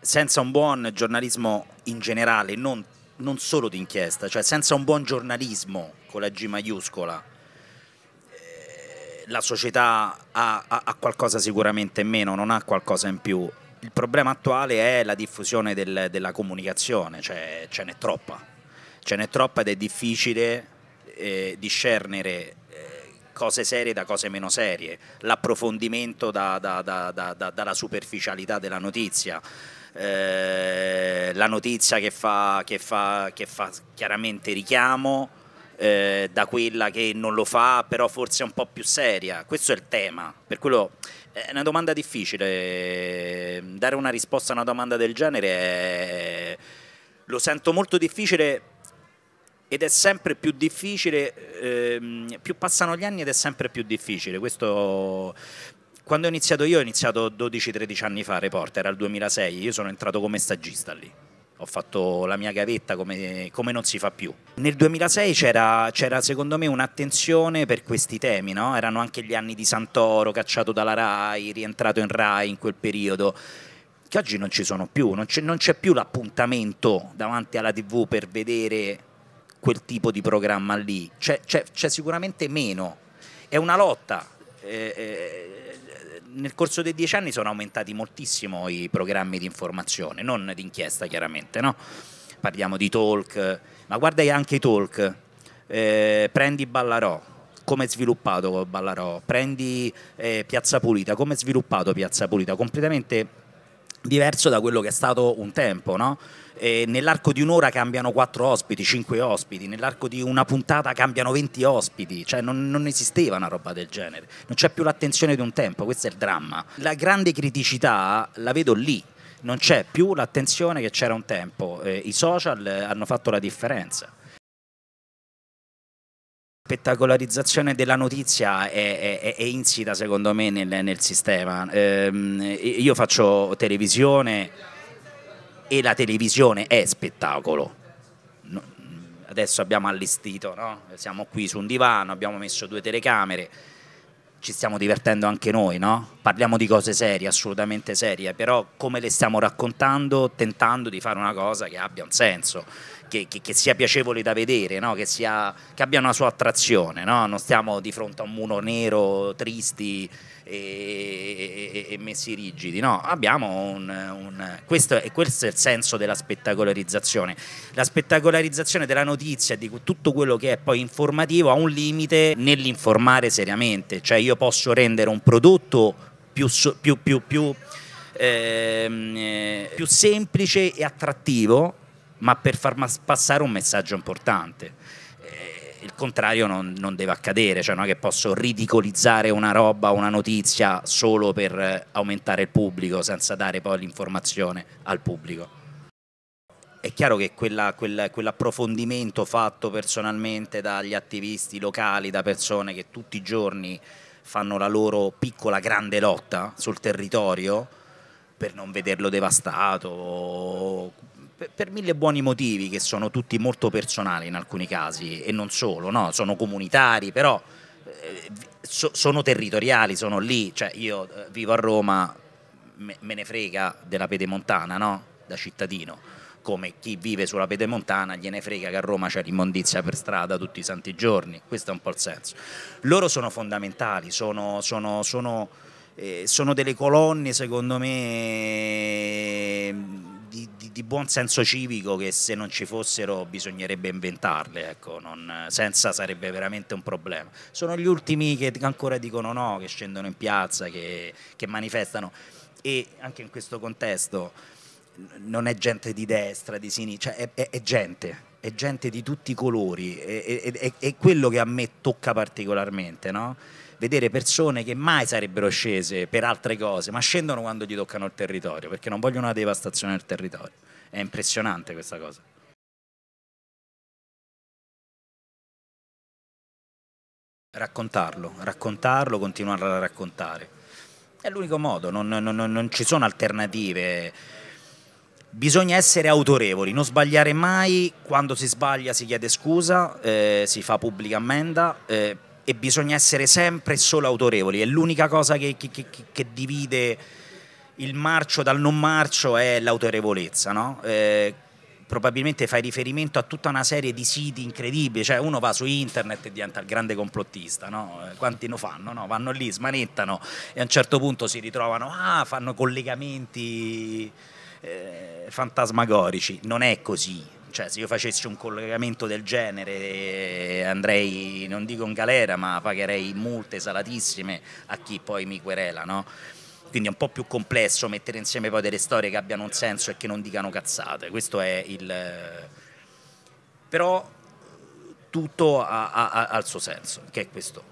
senza un buon giornalismo in generale, non, non solo d'inchiesta, cioè senza un buon giornalismo con la G maiuscola, eh, la società ha, ha, ha, qualcosa sicuramente in meno, non ha qualcosa in più. Il problema attuale è la diffusione del, della comunicazione, cioè ce n'è troppa, ce n'è troppa ed è difficile eh, discernere eh, cose serie da cose meno serie, l'approfondimento da, da, da, dalla superficialità della notizia. Eh, la notizia che fa, che fa, che fa chiaramente richiamo eh, da quella che non lo fa, però forse è un po' più seria. Questo è il tema. Per quello eh, è una domanda difficile. Dare una risposta a una domanda del genere è... lo sento molto difficile ed è sempre più difficile, ehm, più passano gli anni ed è sempre più difficile. Questo quando ho iniziato io ho iniziato 12-13 anni fa, a Report, era il 2006, io sono entrato come stagista lì ho fatto la mia gavetta come, come, non si fa più. Nel 2006 c'era, secondo me un'attenzione per questi temi, no? erano anche gli anni di Santoro, cacciato dalla RAI, rientrato in RAI in quel periodo, che oggi non ci sono più, non c'è, più l'appuntamento davanti alla tv per vedere quel tipo di programma lì, c'è sicuramente meno, è una lotta, eh, eh, nel corso dei dieci anni sono aumentati moltissimo i programmi di informazione, non d'inchiesta chiaramente, no? parliamo di talk, ma guarda anche i talk, eh, prendi Ballarò, come è sviluppato Ballarò, prendi eh, Piazza Pulita, come è sviluppato Piazza Pulita, completamente diverso da quello che è stato un tempo, no? nell'arco di un'ora cambiano quattro ospiti, cinque ospiti, nell'arco di una puntata cambiano 20 ospiti, cioè non, non, esisteva una roba del genere, non c'è più l'attenzione di un tempo, questo è il dramma. La grande criticità la vedo lì, non c'è più l'attenzione che c'era un tempo, eh, i social hanno fatto la differenza spettacolarizzazione della notizia è, è, è insita secondo me nel, nel sistema. Ehm, io faccio televisione e la televisione è spettacolo. adesso abbiamo allestito, no? siamo qui su un divano, abbiamo messo due telecamere, ci stiamo divertendo anche noi, no? parliamo di cose serie, assolutamente serie, però come le stiamo raccontando, tentando di fare una cosa che abbia un senso che, che, che, sia piacevole da vedere, no? che, sia, che, abbia una sua attrazione, no? non stiamo di fronte a un muro nero, tristi e, e, e messi rigidi, no? abbiamo un, un questo, è, questo, è il senso della spettacolarizzazione, la spettacolarizzazione della notizia, di tutto quello che è poi informativo ha un limite nell'informare seriamente, cioè io posso rendere un prodotto più, più, più, più ehm, eh, semplice e attrattivo ma per far passare un messaggio importante. Eh, il contrario non, non, deve accadere, cioè non è che posso ridicolizzare una roba, una notizia solo per eh, aumentare il pubblico senza dare poi l'informazione al pubblico. È chiaro che quella, quella, quell'approfondimento fatto personalmente dagli attivisti locali, da persone che tutti i giorni fanno la loro piccola grande lotta sul territorio per non vederlo devastato per mille buoni motivi che sono tutti molto personali in alcuni casi e non solo, no? sono comunitari, però eh, so, sono territoriali, sono lì, cioè io eh, vivo a Roma, me, me ne frega della pedemontana, no? da cittadino come chi vive sulla pedemontana gliene frega che a Roma c'è l'immondizia per strada tutti i santi giorni, questo è un po' il senso. Loro sono fondamentali, sono, sono, sono, eh, sono delle colonne secondo me di, di, di, buon senso civico che se non ci fossero bisognerebbe inventarle, ecco, non, senza sarebbe veramente un problema. Sono gli ultimi che ancora dicono no, che scendono in piazza, che, che manifestano e anche in questo contesto non è gente di destra, di sinistra, cioè è, è, è gente, è gente di tutti i colori, è, è quello che a me tocca particolarmente, no? vedere persone che mai sarebbero scese per altre cose, ma scendono quando gli toccano il territorio, perché non vogliono una devastazione del territorio. È impressionante questa cosa. Raccontarlo, raccontarlo, continuare a raccontare. È l'unico modo, non, non, non, ci sono alternative. Bisogna essere autorevoli, non sbagliare mai, quando si sbaglia si chiede scusa, eh, si fa pubblica ammenda, eh, e bisogna essere sempre e solo autorevoli. È l'unica cosa che, che, che, che, divide il marcio dal non marcio è l'autorevolezza, no? eh, probabilmente fai riferimento a tutta una serie di siti incredibili, cioè uno va su internet e diventa il grande complottista, no? Eh, quanti lo fanno? No? Vanno lì, smanettano e a un certo punto si ritrovano, ah, fanno collegamenti eh, fantasmagorici, non è così, cioè, se io facessi un collegamento del genere eh, andrei, non dico in galera, ma pagherei multe salatissime a chi poi mi querela, no? Quindi è un po' più complesso mettere insieme poi delle storie che abbiano un senso e che non dicano cazzate. Questo è il... Però tutto ha, ha, ha, ha il suo senso, che è questo.